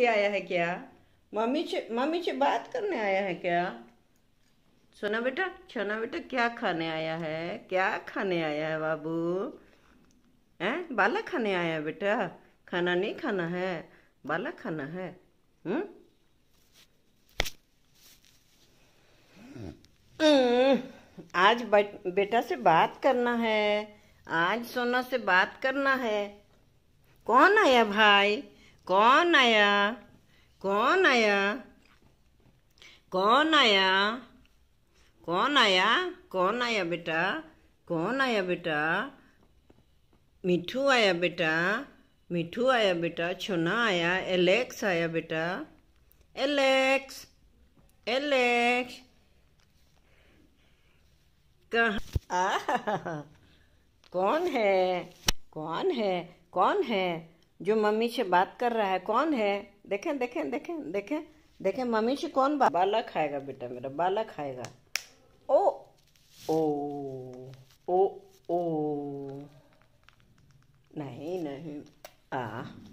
लिए आया है क्या मम्मी से मम्मी से बात करने आया है क्या सोना बेटा छोना बेटा क्या खाने आया है क्या खाने आया है बाबू हैं बाला खाने आया है बेटा खाना नहीं खाना है बाला खाना है हम्म, हम्म। आज बेटा से बात करना है आज सोना से बात करना है कौन आया भाई कौन आया कौन आया कौन आया कौन आया कौन आया बेटा कौन आया बेटा मिठू आया बेटा मिठू आया बेटा छोना आया एलेक्स आया बेटा एलेक्स एलेक्स कहा कौन है कौन है कौन है जो मम्मी से बात कर रहा है कौन है देखें देखें देखें देखें देखें मम्मी से कौन बा... बाला खाएगा बेटा मेरा बाला खाएगा ओ ओ ओ ओ नहीं नहीं आ